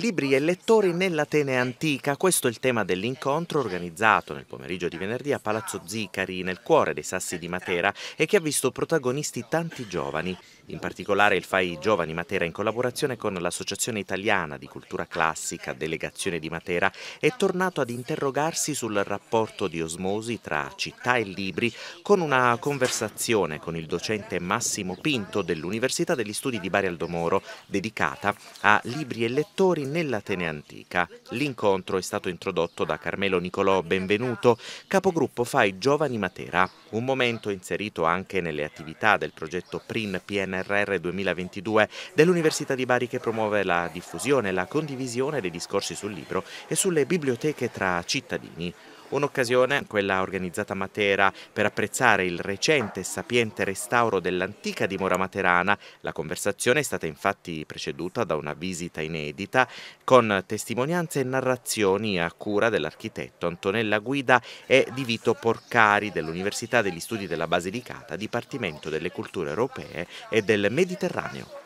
Libri e lettori nell'Atene antica, questo è il tema dell'incontro organizzato nel pomeriggio di venerdì a Palazzo Zicari, nel cuore dei Sassi di Matera, e che ha visto protagonisti tanti giovani. In particolare il FAI Giovani Matera in collaborazione con l'Associazione Italiana di Cultura Classica Delegazione di Matera è tornato ad interrogarsi sul rapporto di osmosi tra città e libri con una conversazione con il docente Massimo Pinto dell'Università degli Studi di Bari Aldomoro dedicata a libri e lettori Fuori nell'Atene Antica. L'incontro è stato introdotto da Carmelo Nicolò Benvenuto, capogruppo FAI Giovani Matera, un momento inserito anche nelle attività del progetto PRIN PNRR 2022 dell'Università di Bari che promuove la diffusione e la condivisione dei discorsi sul libro e sulle biblioteche tra cittadini. Un'occasione, quella organizzata a Matera, per apprezzare il recente e sapiente restauro dell'antica dimora materana. La conversazione è stata infatti preceduta da una visita inedita con testimonianze e narrazioni a cura dell'architetto Antonella Guida e di Vito Porcari dell'Università degli Studi della Basilicata, Dipartimento delle Culture Europee e del Mediterraneo.